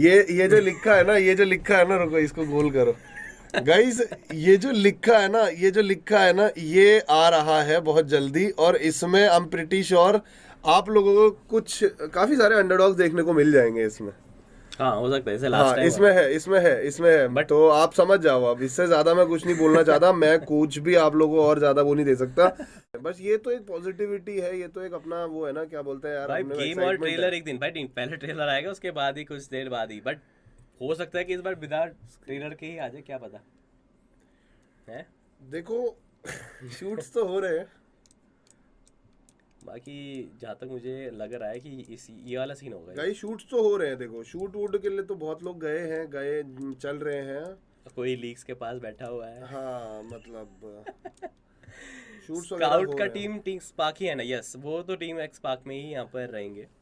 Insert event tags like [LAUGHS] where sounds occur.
ये ये जो लिखा है ना ये जो लिखा है ना रुको इसको गोल करो गाइज ये जो लिखा है ना ये जो लिखा है ना ये आ रहा है बहुत जल्दी और इसमें आई एम प्रिटी श्योर आप लोगों को कुछ काफ़ी सारे अंडरडॉग्स देखने को मिल जाएंगे इसमें हाँ हो सकता हाँ, है इसमें है इसमें है इसमें है तो आप समझ जाओ अब इससे ज्यादा मैं कुछ नहीं बोलना चाहता मैं कुछ भी आप लोगों को और ज्यादा वो नहीं दे सकता बस ये तो एक पॉजिटिविटी है ये तो एक अपना वो है ना क्या बोलते हैं यार गेम और ट्रेलर एक दिन भाई पहले ट्रेलर आएगा उसके बाद ही कुछ देर बाद ही बट हो सकता है कि इस बार बिना ट्रेलर के ही आ जाए क्या पता है देखो शूट्स [LAUGHS] तो हो रहे हैं बाकी जहाँ तक मुझे लग रहा है कि इस ये वाला सीन होगा गाइस शूट्स तो हो रहे हैं देखो शूट वूट के लिए तो बहुत लोग गए हैं गए चल रहे हैं कोई लीक्स के पास बैठा हुआ है हाँ मतलब शूट्स [LAUGHS] का टीम टीम स्पार्क ही है ना यस वो तो टीम एक्स पार्क में ही यहाँ पर रहेंगे